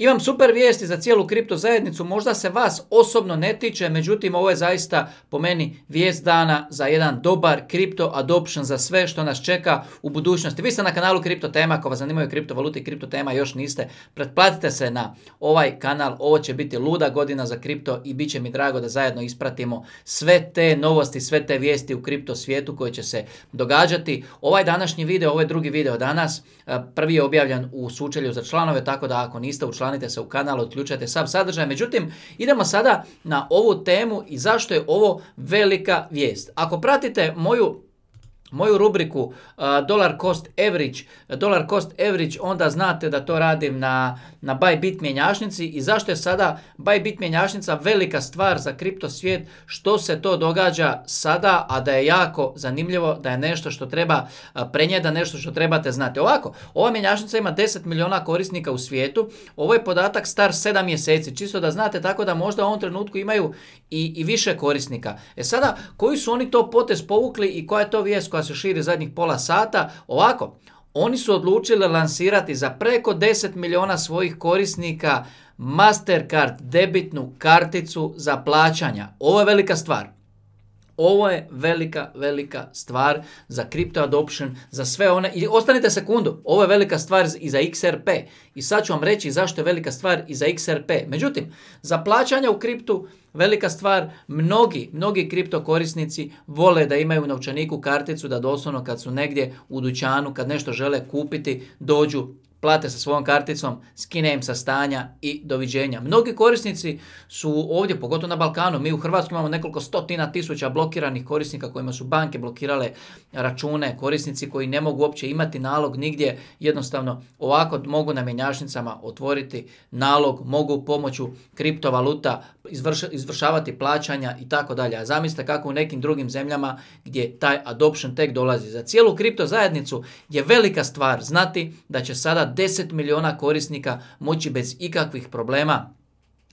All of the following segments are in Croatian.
Imam super vijesti za cijelu kripto zajednicu, možda se vas osobno ne tiče, međutim ovo je zaista po meni vijest dana za jedan dobar kripto adoption za sve što nas čeka u budućnosti. Vi ste na kanalu Kripto Tema, ako vas zanimaju kriptovalute i kripto tema još niste, pretplatite se na ovaj kanal, ovo će biti luda godina za kripto i bit će mi drago da zajedno ispratimo sve te novosti, sve te vijesti u kripto svijetu koje će se događati. Ovaj današnji video, ovaj drugi video danas, e, prvi je objavljen u sučelju za članove, tako da ako niste u učlanite se u kanal, otključajte sav sadržaj. Međutim, idemo sada na ovu temu i zašto je ovo velika vijest. Ako pratite moju moju rubriku uh, dollar cost average, dollar cost average onda znate da to radim na, na Bybit mjenjačnici i zašto je sada Bybit mjenjašnica velika stvar za kripto svijet, što se to događa sada, a da je jako zanimljivo, da je nešto što treba uh, prenijeti, da nešto što trebate znati. Ovako, ova mjenjačnica ima 10 milijuna korisnika u svijetu, ovo je podatak star 7 mjeseci, čisto da znate tako da možda u ovom trenutku imaju i, i više korisnika. E sada, koji su oni to potez povukli i koja je to vijest koja koja se širi zadnjih pola sata. Ovako, oni su odlučili lansirati za preko 10 milijuna svojih korisnika Mastercard debitnu karticu za plaćanja. Ovo je velika stvar. Ovo je velika, velika stvar za crypto adoption, za sve one. I ostanite sekundu, ovo je velika stvar i za XRP. I sad ću vam reći zašto je velika stvar i za XRP. Međutim, za plaćanja u kriptu velika stvar, mnogi, mnogi kripto korisnici vole da imaju u novčaniku karticu da doslovno kad su negdje u dućanu, kad nešto žele kupiti, dođu plate sa svojom karticom, skine im sa stanja i doviđenja. Mnogi korisnici su ovdje, pogotovo na Balkanu, mi u Hrvatskoj imamo nekoliko stotina tisuća blokiranih korisnika kojima su banke blokirale račune, korisnici koji ne mogu uopće imati nalog nigdje, jednostavno ovako mogu na mjenjačnicama otvoriti nalog, mogu pomoću kriptovaluta izvršavati plaćanja i tako dalje. A zamislite kako u nekim drugim zemljama gdje taj adoption tek dolazi. Za cijelu kripto zajednicu je velika stvar znati da će sada 10 milijuna korisnika moći bez ikakvih problema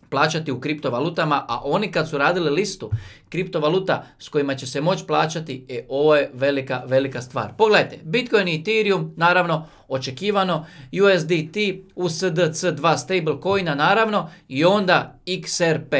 plaćati u kriptovalutama, a oni kad su radili listu kriptovaluta s kojima će se moći plaćati, e, ovo je velika, velika stvar. Pogledajte, Bitcoin i Ethereum, naravno, očekivano, USDT, USDC2 stablecoina, naravno, i onda XRP.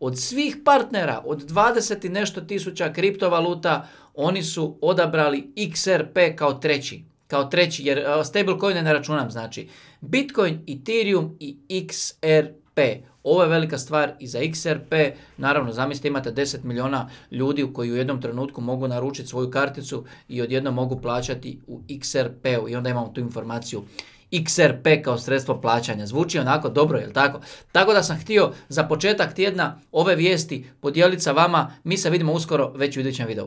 Od svih partnera, od 20 i nešto tisuća kriptovaluta, oni su odabrali XRP kao treći kao treći, jer stablecoine ne računam, znači Bitcoin, Ethereum i XRP. Ovo je velika stvar i za XRP. Naravno, zamislite imate 10 miliona ljudi koji u jednom trenutku mogu naručiti svoju karticu i odjedno mogu plaćati u XRP-u i onda imamo tu informaciju. XRP kao sredstvo plaćanja. Zvuči onako dobro, li tako? Tako da sam htio za početak tjedna ove vijesti podijeliti sa vama. Mi se vidimo uskoro već u idućem videu.